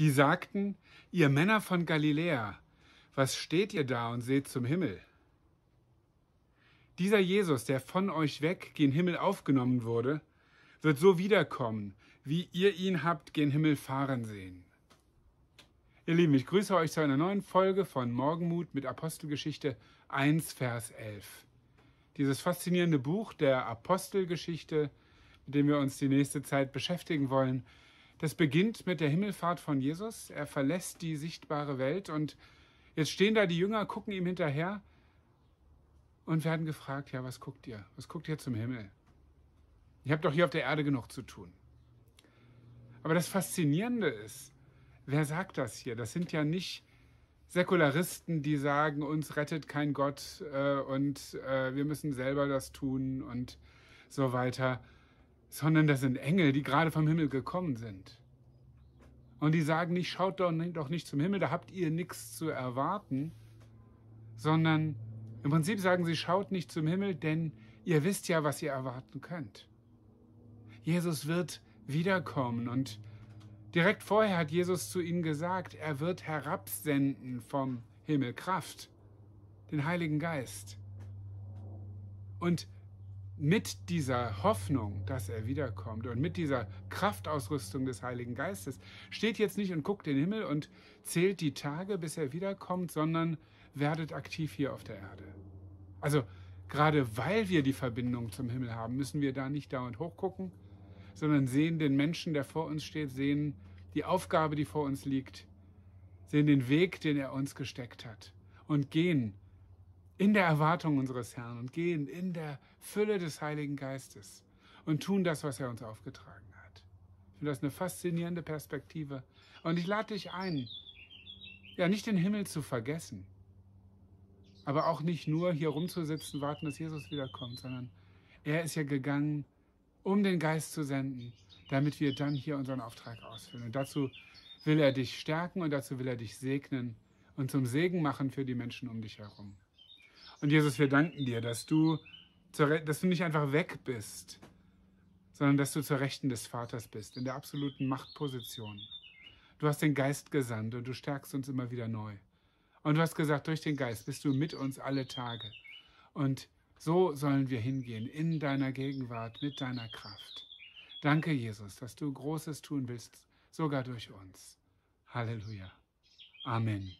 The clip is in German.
Die sagten, ihr Männer von Galiläa, was steht ihr da und seht zum Himmel? Dieser Jesus, der von euch weg gen Himmel aufgenommen wurde, wird so wiederkommen, wie ihr ihn habt gen Himmel fahren sehen. Ihr Lieben, ich grüße euch zu einer neuen Folge von Morgenmut mit Apostelgeschichte 1, Vers 11. Dieses faszinierende Buch der Apostelgeschichte, mit dem wir uns die nächste Zeit beschäftigen wollen, das beginnt mit der Himmelfahrt von Jesus. Er verlässt die sichtbare Welt und jetzt stehen da die Jünger, gucken ihm hinterher und werden gefragt, ja, was guckt ihr? Was guckt ihr zum Himmel? Ihr habt doch hier auf der Erde genug zu tun. Aber das Faszinierende ist, wer sagt das hier? Das sind ja nicht Säkularisten, die sagen, uns rettet kein Gott äh, und äh, wir müssen selber das tun und so weiter, sondern das sind Engel, die gerade vom Himmel gekommen sind. Und die sagen nicht, schaut doch nicht, zum Himmel, da habt ihr nichts zu erwarten, sondern im Prinzip sagen sie, schaut nicht zum Himmel, denn ihr wisst ja, was ihr erwarten könnt. Jesus wird wiederkommen und direkt vorher hat Jesus zu ihnen gesagt, er wird herabsenden vom Himmel Kraft, den Heiligen Geist. Und mit dieser Hoffnung, dass er wiederkommt und mit dieser Kraftausrüstung des Heiligen Geistes steht jetzt nicht und guckt den Himmel und zählt die Tage, bis er wiederkommt, sondern werdet aktiv hier auf der Erde. Also gerade weil wir die Verbindung zum Himmel haben, müssen wir da nicht dauernd hochgucken, sondern sehen den Menschen, der vor uns steht, sehen die Aufgabe, die vor uns liegt, sehen den Weg, den er uns gesteckt hat und gehen in der Erwartung unseres Herrn und gehen in der Fülle des Heiligen Geistes und tun das, was er uns aufgetragen hat. Ich finde das eine faszinierende Perspektive. Und ich lade dich ein, ja, nicht den Himmel zu vergessen, aber auch nicht nur hier rumzusitzen, warten, dass Jesus wiederkommt, sondern er ist ja gegangen, um den Geist zu senden, damit wir dann hier unseren Auftrag ausfüllen. Und dazu will er dich stärken und dazu will er dich segnen und zum Segen machen für die Menschen um dich herum. Und Jesus, wir danken dir, dass du, dass du nicht einfach weg bist, sondern dass du zur Rechten des Vaters bist, in der absoluten Machtposition. Du hast den Geist gesandt und du stärkst uns immer wieder neu. Und du hast gesagt, durch den Geist bist du mit uns alle Tage. Und so sollen wir hingehen, in deiner Gegenwart, mit deiner Kraft. Danke, Jesus, dass du Großes tun willst, sogar durch uns. Halleluja. Amen.